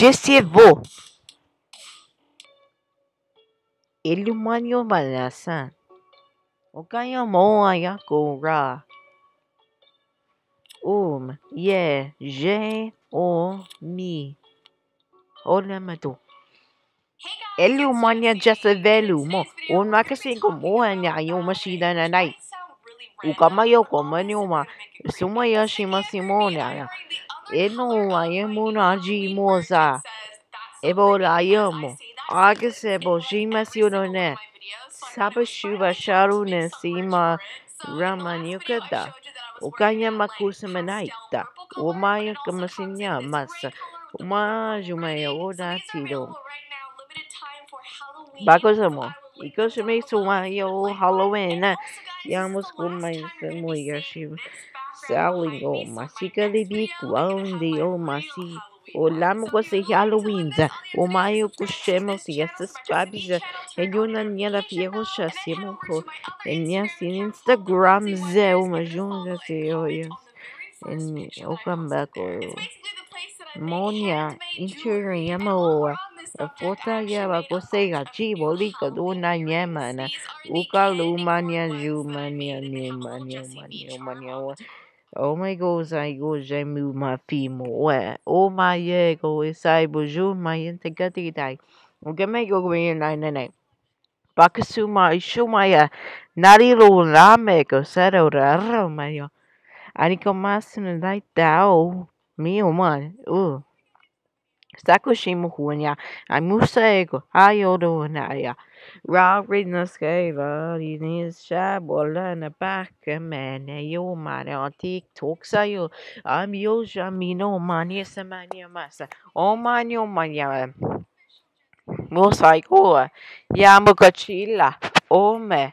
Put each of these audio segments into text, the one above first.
जिससे वो ilumanyo malasan. O kaya mo ay ako ra. Um, ye, je, o, e mi. Hola, matu. Ilumanya jasavelu mo. Un makasing kumuha niya yung masida na night. Ukamayo ko maniuma. Sumaya shima simone. Eno, I am Unaji Moza. Ebo, I am. August Ebo, Shima Siurone. sharu ne Sima Ramanyukada. Ukanya Makusa Manaita. Umaya Kamasinya Masa. Umajumaya Oda Tiro. Bakosamo. Because it makes Umaya Halloween. Yamos Kumai Samuyashi selling all masika eh, de bicuande, all masi. Olamo ko si Halloween, umayo ko shemo si estas babis, en una niya la viejo siya simo ko, en niya sin Instagram ze, umajunga si oyas, en okambako. Monia, inchiriyama oa, Fota yaba kosega chivo lika duna nyemana. Uka lumania jumania nyemania mania mania wa. Oh my goes I go jemu ma fimo we. Oh my ye It's isai bojo my integati dai. Ogeme go go in nine nine. Bakasuma ishumaya narilo lame go sero raro mayo. Aniko masin dai dao. Me oh man. Ooh. Sako še ima hunja, a mu se ego, a jo dovna ja. Rav redno skriva, i niz še bolje na pak mene, jo mane, on tik tok sa jo, a mi jo že mi no manje se manje masa, o manje o manje. Mu se ego, ja mu ga čila, o me.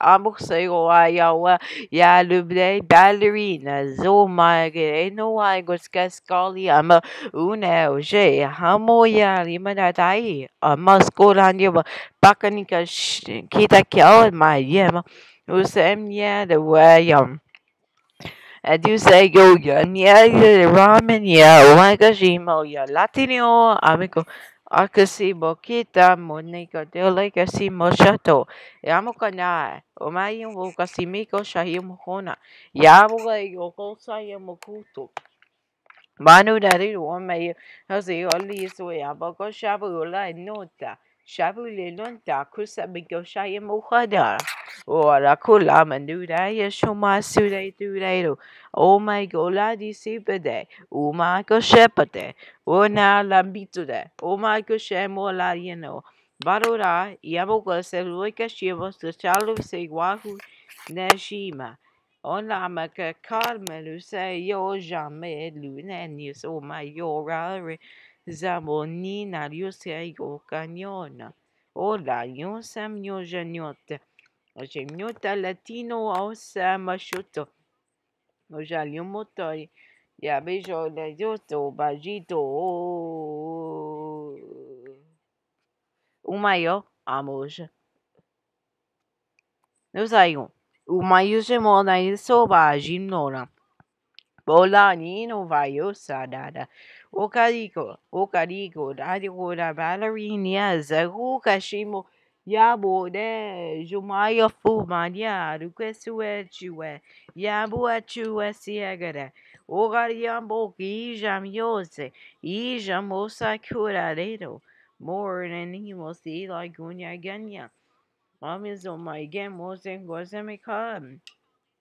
I'm gonna Ayawa, Ya Luble, Ballerina, Zoma, Eno, I Guskascali, I'm a Una, Oje, Hamoya, Limadai, a Muscolan Yama, Bakanika, Kita Kel, my Yama, Usem, yeah, the way, um. I do say "Yo, go, yeah, ramen, yeah, wagashimo, oh yeah, latino, amigo akasimo kita moniko dele kasimo shato yamo kana omai wo miko shahimo hona yamo yo yoko sa kuto manu dariru omai hasi oli so yabo ko shabu la nota Shavulinunta kusabigoshaya muhada. Ora kula manudaya shoma sude dudedo. O my gola disibede. Uma goshepate. Ona lambitude. O my goshemo la yeno. Barora yamoga seluika shivos the seguahu neshima. Ona maka karmelu se yo jamais lune nis o my Zabonina Ryuseo Caniona. Ola, Yonsam O Ojemiota Latino Alsa Machuto. Ojalio Motori. Yabejola Yoto Bajito. O maior amor. Eu saio. O maior gemona e soba a gimnora. Bola Nino Vayosa Dada. Okariko, Okariko, Dadikura Ballerina, Zaruka Shimo, Yabo de Jumaya Fumania, Requestuetue, Yabuatue Siagada. Ogariambo, Ijam Yose, Ijam Osakura Redo. More than he was the Lagunya Ganya. Mamizo, my game was in Gozemicum.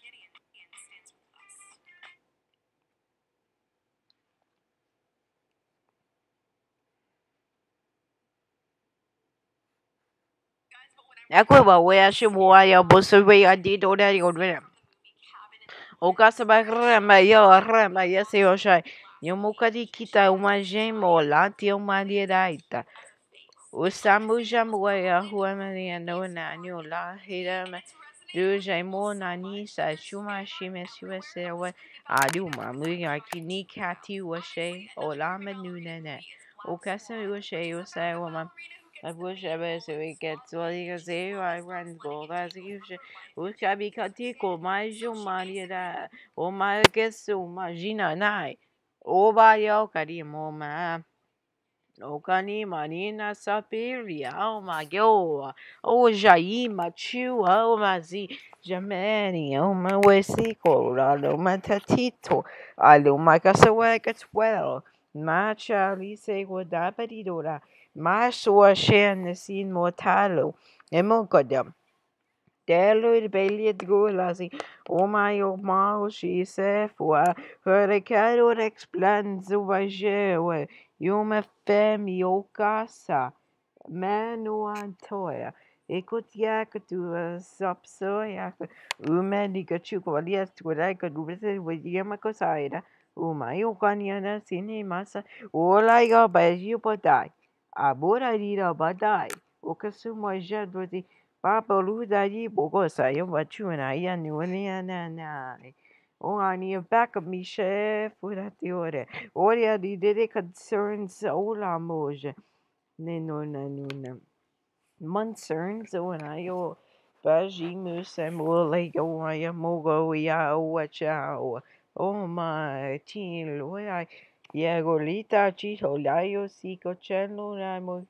Gideon, Gideon stands with us. Yakuba, where she wore your boss away, I did already on them. Okasaba rama, yo rama, yo kita uma gema, lati uma direita. O Samu Jamuaya, who am I, no one, la, Dujemona Nisa Shuma Shimes USA Aduma Muya Kini Kati Washe Olama Nunene Okasa Washe Yosai Woman I wish I was we get what you say I run gold as you should which I be Katiko my Jumari that my guess so Majina Nai O Bayo Karimo ma Okani Marina Sapiri, Alma Gyoa, Ojaima Chu, Alma Z, Jamani, Alma o Alma Tatito, Alma Casawagats well, Macha Lise Guadapadidora, Masua Shannes sin Mortalo, Emogodam. Delur beljet gulasi, omaj omao si sefua, hore karor explan zuvajewe, e uma fé miocaça, mano antoia. Écoute-y tu sapsoia, uma liga chuco aliás tu lá que tu precisa fazer uma yo era uma eu ganhando cinema sa olá eu beijo botai abora ira botai o que se moja do de papo luda de bogosa eu batu ya ni no na na na Onani Bacabiche, Furatore, Oria di Dede concerns Ola Moj, Nenona Nuna, Muncerns Onayo, Baji Musamula Yoya Mogo Ya out. Oh my Tin Loya, Yagolita Chito Layo Siko Chano Ramo,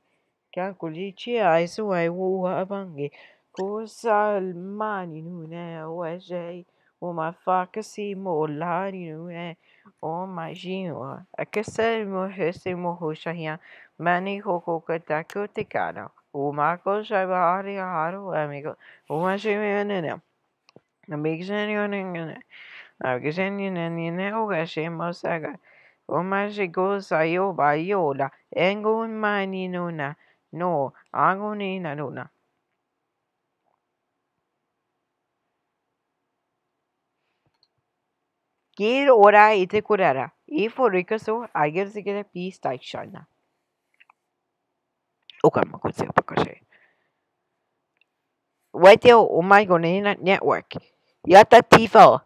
Calculici Aiso I Woo Abangi, Cosa Mani Nuna Wajay. uma faca se मोलारियों है ओ magia. Aquecer morrer se morreu charrinha. Mani roco que te cara. O Marco já vai raro, amigo. O magia não. Amigo gênio não. Amigo gênio não. O gachê moçaga. O magigo saiu baiola. Engo mani nuna. No, agonina nuna. Kei ro ora i te kurara. I fo rika so, a gira se gira pi stai shana. O ka mako te apakashe. Wai te o o mai gona hina network. Yata tifa o.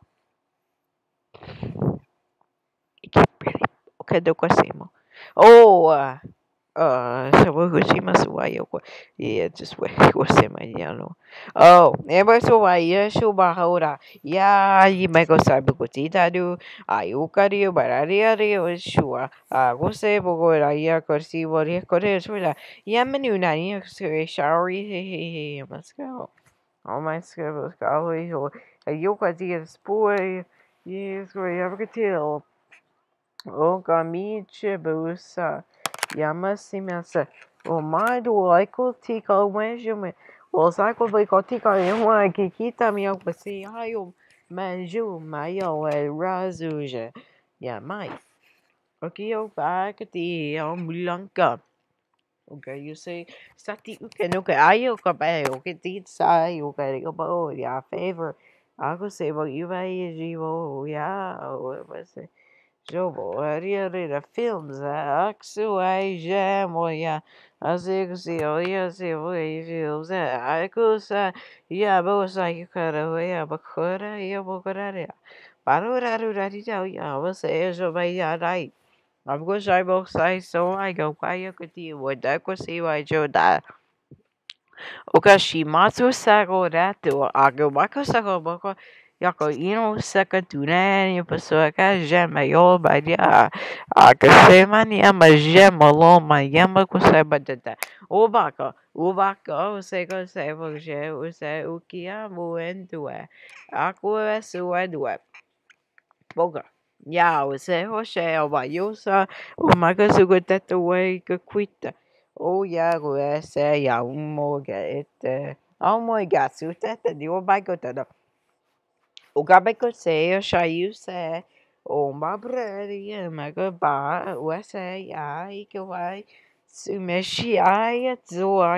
I can't really. Okay, do kwa se mo. Oh, uh, uh, Hiroshima Suwaya. Yeah, just wait. Hiroshima, yeah, no. Oh, Eba Suwaya Shubahora. Yeah, you may go Sabukutita do. Ayukario, Barario, Shua. Agose Bogora, yeah, Corsi, Boria, Correa, Shula. Yamanu, Nani, Shari. Let's go. Oh, my scribbles, Galway Hill. Ayukadia, Spoy. Yes, great. Have a good deal. Oh, Gamiche Busa. Yamasi se o mar do Oikotika, Wenjume, o saco boicotica, eu aqui, que também eu pensei, ai, o manju, mayo é Yamai. jamais. Aqui eu pago de ambulanca. Okay, you say, Sati, okay, okay, I will come back, okay, did say, okay, go back, yeah, favor. I could say, well, you may, you will, yeah, Joboharira films a aksuaižē mojā, azīgzīl iezīvoja films a aikusā, jābūsā jukaravoja bakhora iebukararā. Parurarurarīdau jāvas iežobaijā rai. Apgošai boksai somai gaukāja kutīvo dekusīvai jodā. Okashi matsu sako rētu, agumaku sako boko, jako jinou sekundární poslouchá, že mají badia, a když se mani ama, že malo mají ama, kusé batata. Ubaka, ubaka, você consegue, že você o que é muito é, a coisa é sua doa. É. Boga. Já, você roche, o baiusa, o maga sugo tatuei que cuita. O jago esse é um moga, ete. Oh my god, se o tete de o baigotado. O Gabi Cossei, o Chayu se o e o ba o S.A.I. que vai se mexer e atuar.